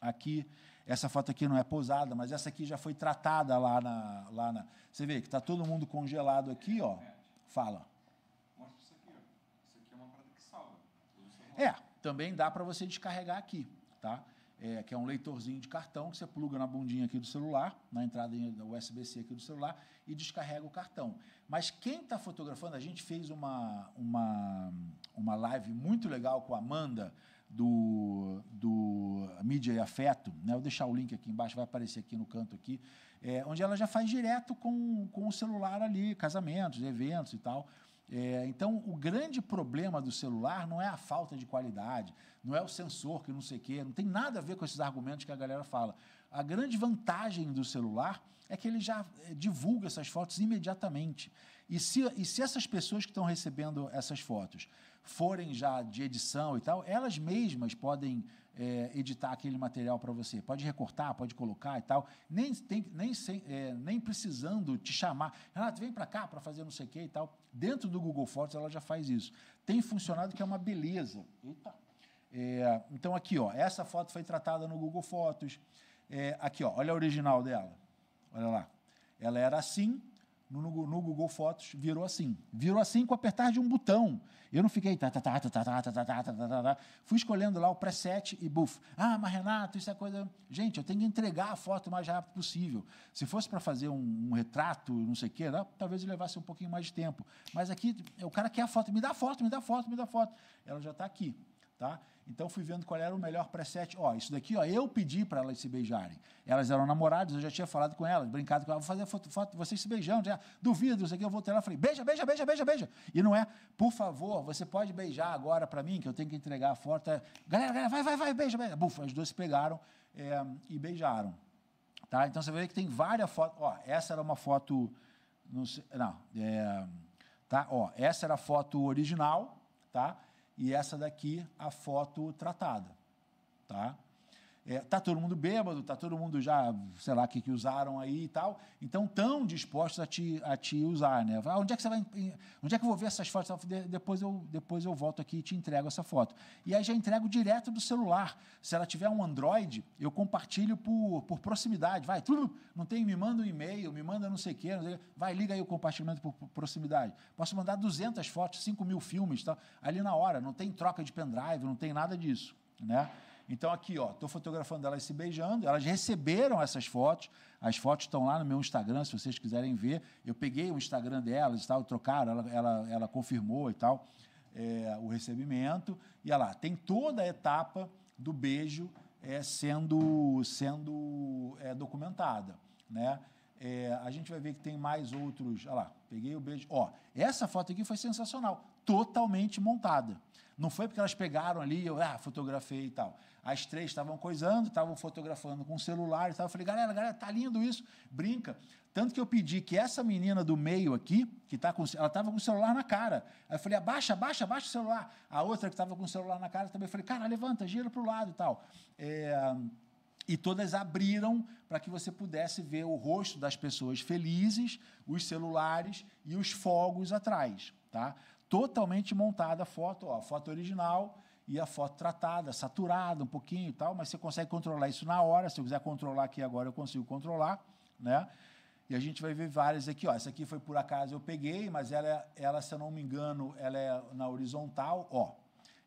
aqui, essa foto aqui não é pousada, mas essa aqui já foi tratada lá na. Lá na você vê que está todo mundo congelado aqui, ó. Fala. Mostra isso aqui, Isso aqui é uma parada que salva. É, também dá para você descarregar aqui, tá? É, que é um leitorzinho de cartão que você pluga na bundinha aqui do celular, na entrada USB-C aqui do celular, e descarrega o cartão. Mas quem está fotografando, a gente fez uma, uma, uma live muito legal com a Amanda do, do Mídia e Afeto, né? vou deixar o link aqui embaixo, vai aparecer aqui no canto aqui, é, onde ela já faz direto com, com o celular ali, casamentos, eventos e tal. É, então, o grande problema do celular não é a falta de qualidade, não é o sensor que não sei o quê, não tem nada a ver com esses argumentos que a galera fala. A grande vantagem do celular é que ele já é, divulga essas fotos imediatamente. E se, e se essas pessoas que estão recebendo essas fotos forem já de edição e tal, elas mesmas podem é, editar aquele material para você. Pode recortar, pode colocar e tal. Nem, tem, nem, sem, é, nem precisando te chamar. Renato, vem para cá para fazer não sei o que e tal. Dentro do Google Fotos ela já faz isso. Tem funcionado que é uma beleza. Eita! É, então aqui, ó, essa foto foi tratada no Google Fotos. É, aqui, ó, olha a original dela. Olha lá. Ela era assim, no, no, Google Fotos virou assim. Virou assim com apertar de um botão. Eu não fiquei. Fui escolhendo lá o preset e buf. Ah, mas Renato, isso é coisa. Gente, eu tenho que entregar a foto o mais rápido possível. Se fosse para fazer um, um, retrato, não sei o quê, talvez levasse um pouquinho mais de tempo. Mas aqui, o cara quer a foto, me dá a foto, me dá a foto, me dá a foto. Ela já está aqui. Tá? Então fui vendo qual era o melhor preset. Ó, isso daqui, ó, eu pedi para elas se beijarem. Elas eram namoradas, eu já tinha falado com elas, brincado com elas, vou fazer foto, foto vocês se beijando, já. duvido, isso aqui eu vou ter ela, falei, beija, beija, beija, beija, beija. E não é, por favor, você pode beijar agora para mim, que eu tenho que entregar a foto. É, galera, galera, vai, vai, vai, beija, beija. Bufa, as duas se pegaram é, e beijaram. Tá? Então você vê que tem várias fotos. Ó, essa era uma foto. Não, sei, não é, tá? Ó, essa era a foto original, tá? E essa daqui, a foto tratada, tá? é, tá todo mundo bêbado, tá todo mundo já, sei lá, que, que usaram aí e tal, então tão dispostos a te, a te usar, né? Ah, onde é que você vai, onde é que eu vou ver essas fotos? Depois eu, depois eu volto aqui e te entrego essa foto. E aí já entrego direto do celular. Se ela tiver um Android, eu compartilho por, por proximidade. Vai, tudo, não tem, me manda um e-mail, me manda não sei o quê, sei, vai, liga aí o compartilhamento por, por proximidade. Posso mandar 200 fotos, 5 mil filmes, tal, ali na hora. Não tem troca de pendrive, não tem nada disso, né? Então, aqui, ó, estou fotografando elas se beijando. Elas receberam essas fotos. As fotos estão lá no meu Instagram, se vocês quiserem ver. Eu peguei o Instagram delas e tal, trocaram, ela, ela, ela confirmou e tal é, o recebimento. E olha lá, tem toda a etapa do beijo é, sendo, sendo é, documentada. Né? É, a gente vai ver que tem mais outros. Olha lá, peguei o beijo. Ó, essa foto aqui foi sensacional, totalmente montada. Não foi porque elas pegaram ali, eu ah, fotografei e tal. As três estavam coisando, estavam fotografando com o celular. eu falei, galera, galera, tá lindo isso, brinca. Tanto que eu pedi que essa menina do meio aqui, que tá com, ela estava com o celular na cara. Aí eu falei, abaixa, abaixa, abaixa o celular. A outra que estava com o celular na cara também, eu falei, cara, levanta, gira para o lado e tal. É, e todas abriram para que você pudesse ver o rosto das pessoas felizes, os celulares e os fogos atrás, tá? Totalmente montada a foto, ó, a foto original, e a foto tratada, saturada um pouquinho e tal, mas você consegue controlar isso na hora. Se eu quiser controlar aqui agora, eu consigo controlar, né? E a gente vai ver várias aqui. Ó, essa aqui foi por acaso eu peguei, mas ela, ela se eu não me engano, ela é na horizontal. Ó,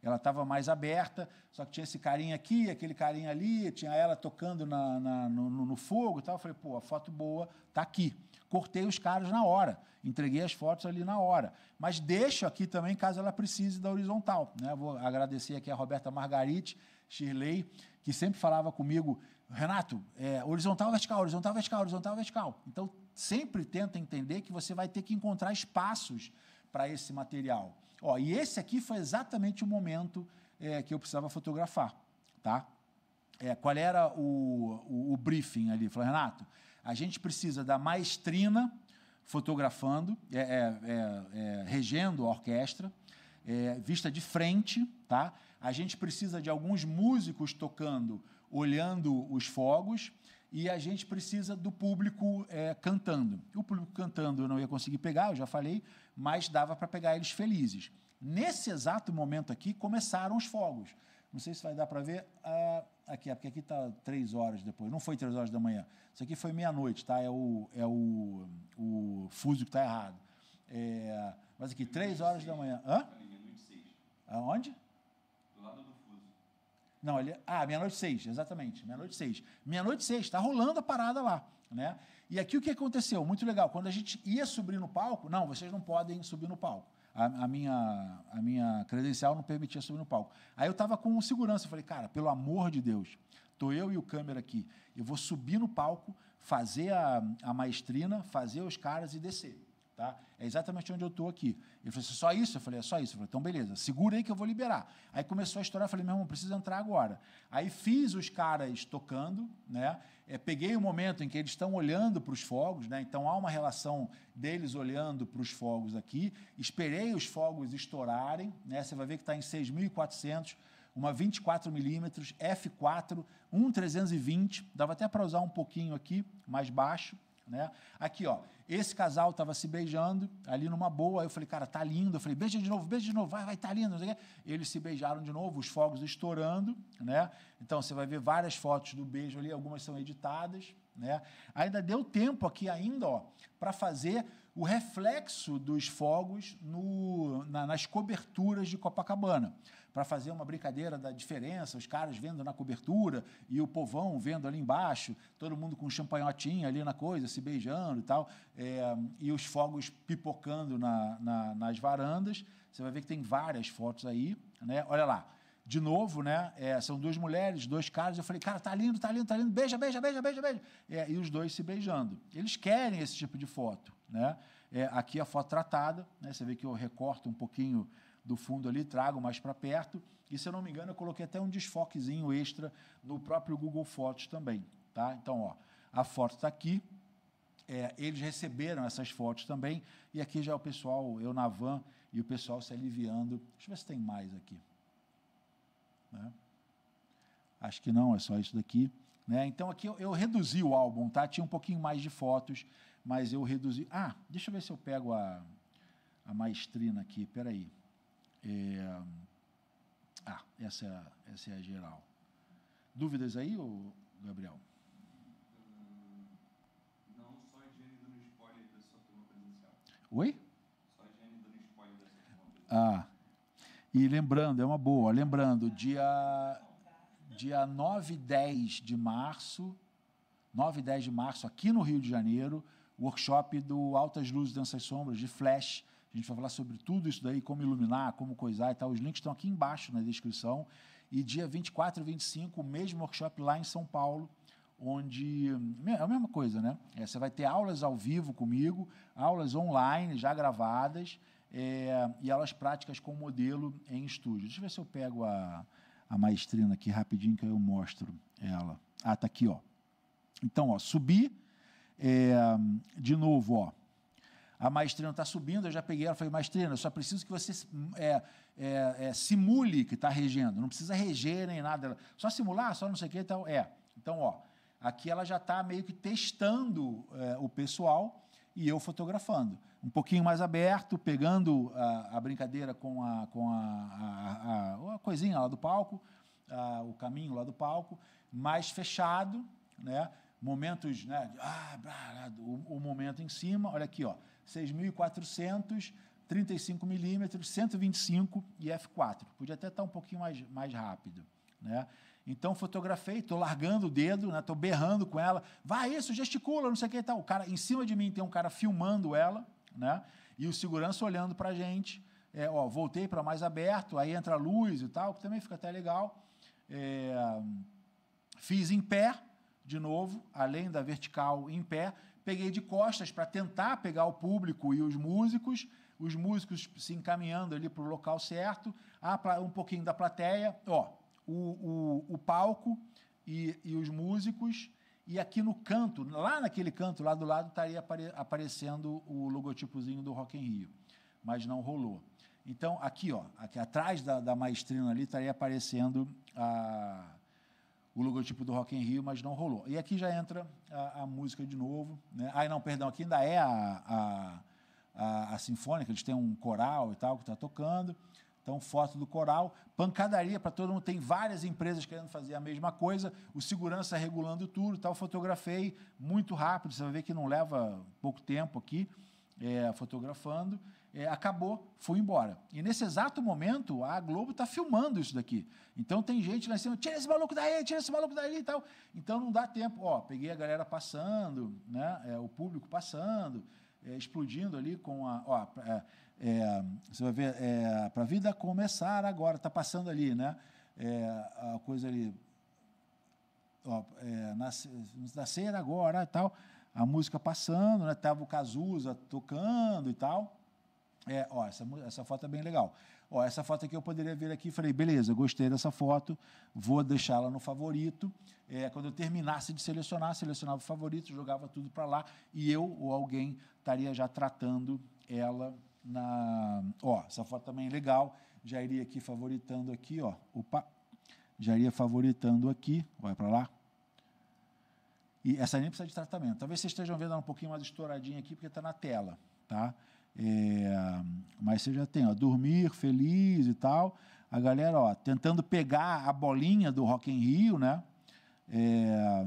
ela estava mais aberta, só que tinha esse carinha aqui, aquele carinha ali, tinha ela tocando na, na no, no, fogo e tal. Eu falei, pô, a foto boa tá aqui cortei os caros na hora, entreguei as fotos ali na hora. Mas deixo aqui também caso ela precise da horizontal. Né? Vou agradecer aqui a Roberta Margarite, Shirley, que sempre falava comigo, Renato, é, horizontal, vertical, horizontal, vertical, horizontal, vertical. Então, sempre tenta entender que você vai ter que encontrar espaços para esse material. Ó, e esse aqui foi exatamente o momento é, que eu precisava fotografar. Tá? É, qual era o, o, o briefing ali? Falei, Renato, a gente precisa da maestrina fotografando, é, é, é, é regendo a orquestra, é, vista de frente, tá? A gente precisa de alguns músicos tocando, olhando os fogos, e a gente precisa do público é, cantando. O público cantando eu não ia conseguir pegar, eu já falei, mas dava para pegar eles felizes. Nesse exato momento aqui começaram os fogos. Não sei se vai dar para ver. Ah, aqui, é, porque aqui está três horas depois. Não foi três horas da manhã. Isso aqui foi meia-noite, tá? É o, é o, o fuso que está errado. É, mas aqui, três horas da manhã. Hã? Aonde? Do lado do fuso. Não, ali. ah, meia-noite seis, exatamente. Meia-noite seis. Meia-noite seis, está rolando a parada lá. Né? E aqui o que aconteceu? Muito legal. Quando a gente ia subir no palco, não, vocês não podem subir no palco a, a, minha, a minha credencial não permitia subir no palco. Aí eu estava com segurança, eu falei, cara, pelo amor de Deus, tô eu e o câmera aqui, eu vou subir no palco, fazer a, a maestrina, fazer os caras e descer. Tá? É exatamente onde eu estou aqui. Ele falou assim, só isso? Eu falei, é só isso. Eu falei, então beleza, segura aí que eu vou liberar. Aí começou a estourar, eu falei, meu irmão, preciso entrar agora. Aí fiz os caras tocando, né? é, peguei o um momento em que eles estão olhando para os fogos, né? então há uma relação deles olhando para os fogos aqui. Esperei os fogos estourarem, né? você vai ver que está em 6.400, uma 24 milímetros f4, 1.320, dava até para usar um pouquinho aqui, mais baixo. Né? Aqui, ó, esse casal estava se beijando, ali numa boa. Aí eu falei, cara, tá lindo. Eu falei, beija de novo, beija de novo, vai, vai, tá lindo. Eles se beijaram de novo, os fogos estourando, né? Então você vai ver várias fotos do beijo ali, algumas são editadas, né? Ainda deu tempo aqui ainda, ó, para fazer o reflexo dos fogos no, na, nas coberturas de Copacabana, para fazer uma brincadeira da diferença, os caras vendo na cobertura e o povão vendo ali embaixo, todo mundo com um champanhotinho ali na coisa, se beijando e tal, é, e os fogos pipocando na, na, nas varandas. Você vai ver que tem várias fotos aí. Né? Olha lá, de novo, né? É, são duas mulheres, dois caras. Eu falei, cara, tá lindo, tá lindo, tá lindo. Beija, beija, beija, beija, beija. É, e os dois se beijando. Eles querem esse tipo de foto. Né? É, aqui a foto tratada, né? você vê que eu recorto um pouquinho do fundo ali, trago mais para perto. E se eu não me engano, eu coloquei até um desfoquezinho extra no próprio Google Fotos também. Tá? Então, ó, a foto está aqui. É, eles receberam essas fotos também. E aqui já é o pessoal, eu na van, e o pessoal se aliviando. Deixa eu ver se tem mais aqui. Né? Acho que não, é só isso daqui. Né? Então aqui eu, eu, reduzi o álbum, tá? Tinha um pouquinho mais de fotos mas eu reduzi. Ah, deixa eu ver se eu pego a, a maestrina aqui, peraí. É, ah, essa é, essa é a geral. Dúvidas aí, ô Gabriel? Não, só a higiene dando spoiler da sua turma presencial. Oi? Só a higiene dando spoiler da sua turma presencial. Ah, e lembrando, é uma boa, lembrando, dia, dia 9 e 10 de março, 9 e 10 de março, aqui no Rio de Janeiro, workshop do Altas Luzes, Danças Sombras, de Flash. A gente vai falar sobre tudo isso daí, como iluminar, como coisar e tal. Os links estão aqui embaixo na descrição. E dia 24 e 25, o mesmo workshop lá em São Paulo, onde hum, é a mesma coisa, né? É, você vai ter aulas ao vivo comigo, aulas online já gravadas é, e aulas práticas com modelo em estúdio. Deixa eu ver se eu pego a, a maestrina aqui rapidinho que eu mostro ela. Ah, tá aqui, ó. Então, ó, subir é, de novo, ó. A maestrina está subindo, eu já peguei ela e falei, maestrina, eu só preciso que você é, é, é, simule que está regendo, não precisa reger nem nada. Só simular, só não sei o que então, É. Então, ó, aqui ela já está meio que testando é, o pessoal e eu fotografando. Um pouquinho mais aberto, pegando a, a brincadeira com, a, com a, a, a, coisinha lá do palco, o caminho lá do palco, mais fechado, né? momentos, né? Ah, o, o momento em cima, olha aqui, ó, 6.400, 35 milímetros, 125 e f4. Podia até estar um pouquinho mais, mais rápido, né? Então fotografei, estou largando o dedo, né? Estou berrando com ela. Vai isso, gesticula, não sei o que tal. O cara em cima de mim tem um cara filmando ela, né? E o segurança olhando para a gente. É, ó, voltei para mais aberto, aí entra a luz e tal, que também fica até legal. É, fiz em pé, de novo, além da vertical em pé, peguei de costas para tentar pegar o público e os músicos, os músicos se encaminhando ali para o local certo, um pouquinho da plateia, ó, o, o, o palco e, e, os músicos, e aqui no canto, lá naquele canto, lá do lado, estaria apare, aparecendo o logotipozinho do Rock in Rio, mas não rolou. Então, aqui, ó, aqui atrás da, da maestrina ali, estaria aparecendo a o logotipo do Rock in Rio, mas não rolou. E aqui já entra a, a música de novo. Né? Ah, não, perdão, aqui ainda é a, a, a, a sinfônica, eles têm um coral e tal que está tocando. Então, foto do coral, pancadaria para todo mundo. Tem várias empresas querendo fazer a mesma coisa, o segurança regulando tudo tal. Fotografei muito rápido, você vai ver que não leva pouco tempo aqui, é, fotografando é, acabou, foi embora. E nesse exato momento, a Globo está filmando isso daqui. Então tem gente lá em cima, tira esse maluco daí, tira esse maluco daí e tal. Então não dá tempo. Ó, peguei a galera passando, né? É, o público passando, é, explodindo ali com a. Ó, é, é, você vai ver, é, para a vida começar agora, está passando ali, né? a coisa ali. Ó, nascer, nascer agora e tal. A música passando, né? Tava o Cazuza tocando e tal. É, ó, essa, essa foto é bem legal. Ó, essa foto aqui eu poderia ver aqui e falei, beleza, gostei dessa foto, vou deixá-la no favorito. É, quando eu terminasse de selecionar, selecionava o favorito, jogava tudo para lá e eu ou alguém estaria já tratando ela na... Ó, essa foto também é legal, já iria aqui favoritando aqui, ó, opa, já iria favoritando aqui, vai para lá, e essa nem precisa de tratamento. Talvez vocês estejam vendo ela um pouquinho mais estouradinha aqui, porque está na tela, tá? É, mas você já tem, ó, dormir feliz e tal. A galera, ó, tentando pegar a bolinha do Rock in Rio, né? É...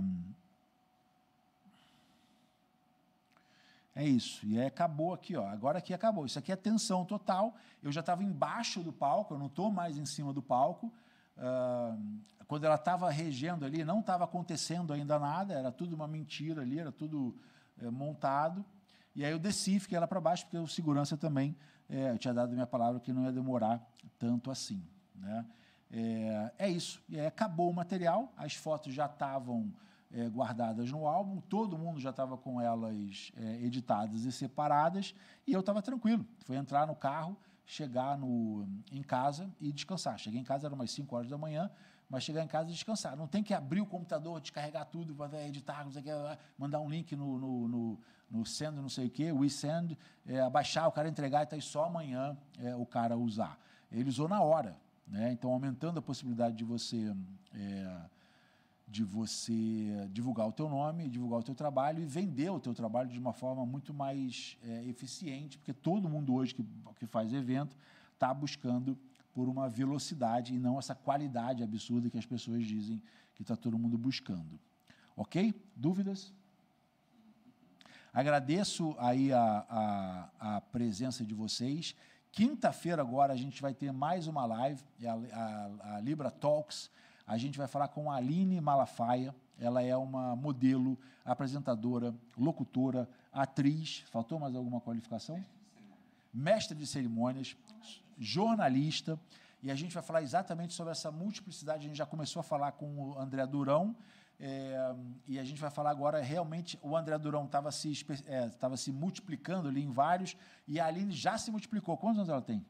É isso. E aí é, acabou aqui, ó. Agora aqui acabou. Isso aqui é tensão total. Eu já estava embaixo do palco, eu não estou mais em cima do palco. Uh, quando ela estava regendo ali, não estava acontecendo ainda nada, era tudo uma mentira ali, era tudo é, montado. E aí eu desci, fiquei lá para baixo, porque o segurança também é, eu tinha dado minha palavra que não ia demorar tanto assim. Né? É, é isso. acabou o material, as fotos já estavam é, guardadas no álbum, todo mundo já estava com elas é, editadas e separadas, e eu estava tranquilo. Foi entrar no carro, chegar no, em casa e descansar. Cheguei em casa, eram umas 5 horas da manhã, mas chegar em casa e descansar. Não tem que abrir o computador, descarregar tudo, editar, não sei o que, mandar um link no, no, no no sendo não sei o quê, we send, é, abaixar, o cara entregar e tá aí só amanhã é, o cara usar. Ele usou na hora, né? Então aumentando a possibilidade de você é, de você divulgar o teu nome, divulgar o teu trabalho e vender o teu trabalho de uma forma muito mais é, eficiente, porque todo mundo hoje que, que faz evento está buscando por uma velocidade e não essa qualidade absurda que as pessoas dizem que está todo mundo buscando. Ok? Dúvidas? Agradeço aí a, a, a presença de vocês. Quinta-feira agora a gente vai ter mais uma live, é a, a, Libra Talks. A gente vai falar com a Aline Malafaia. Ela é uma modelo, apresentadora, locutora, atriz. Faltou mais alguma qualificação? Mestre de cerimônias, jornalista. E a gente vai falar exatamente sobre essa multiplicidade. A gente já começou a falar com o André Durão é, e a gente vai falar agora, realmente, o André Durão estava se, é, se multiplicando ali em vários, e a Aline já se multiplicou. Quantos anos ela tem?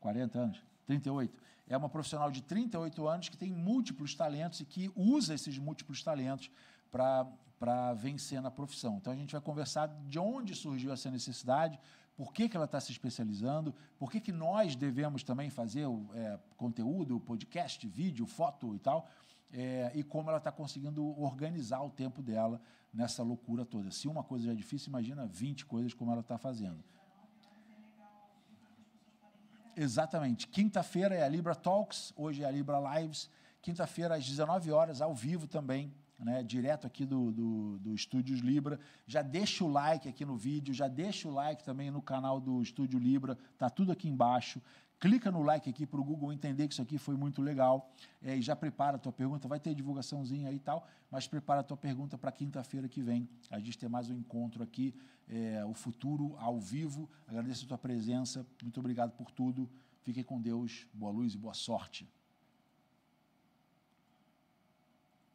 40 anos? 38. É uma profissional de 38 anos que tem múltiplos talentos e que usa esses múltiplos talentos para vencer na profissão. Então a gente vai conversar de onde surgiu essa necessidade, por que, que ela está se especializando, por que, que nós devemos também fazer o, é, conteúdo, podcast, vídeo, foto e tal, é, e como ela está conseguindo organizar o tempo dela nessa loucura toda. Se uma coisa já é difícil, imagina 20 coisas como ela está fazendo. Exatamente. Quinta-feira é a Libra Talks, hoje é a Libra Lives. Quinta-feira, às 19 horas, ao vivo também, né, direto aqui do, do, do Estúdios Libra. Já deixa o like aqui no vídeo, já deixa o like também no canal do Estúdio Libra, tá tudo aqui embaixo. Clica no like aqui para o Google entender que isso aqui foi muito legal é, e já prepara a tua pergunta. Vai ter divulgaçãozinha aí e tal, mas prepara a tua pergunta para quinta-feira que vem. A gente tem mais um encontro aqui, é, o futuro ao vivo. Agradeço a tua presença, muito obrigado por tudo. Fique com Deus, boa luz e boa sorte.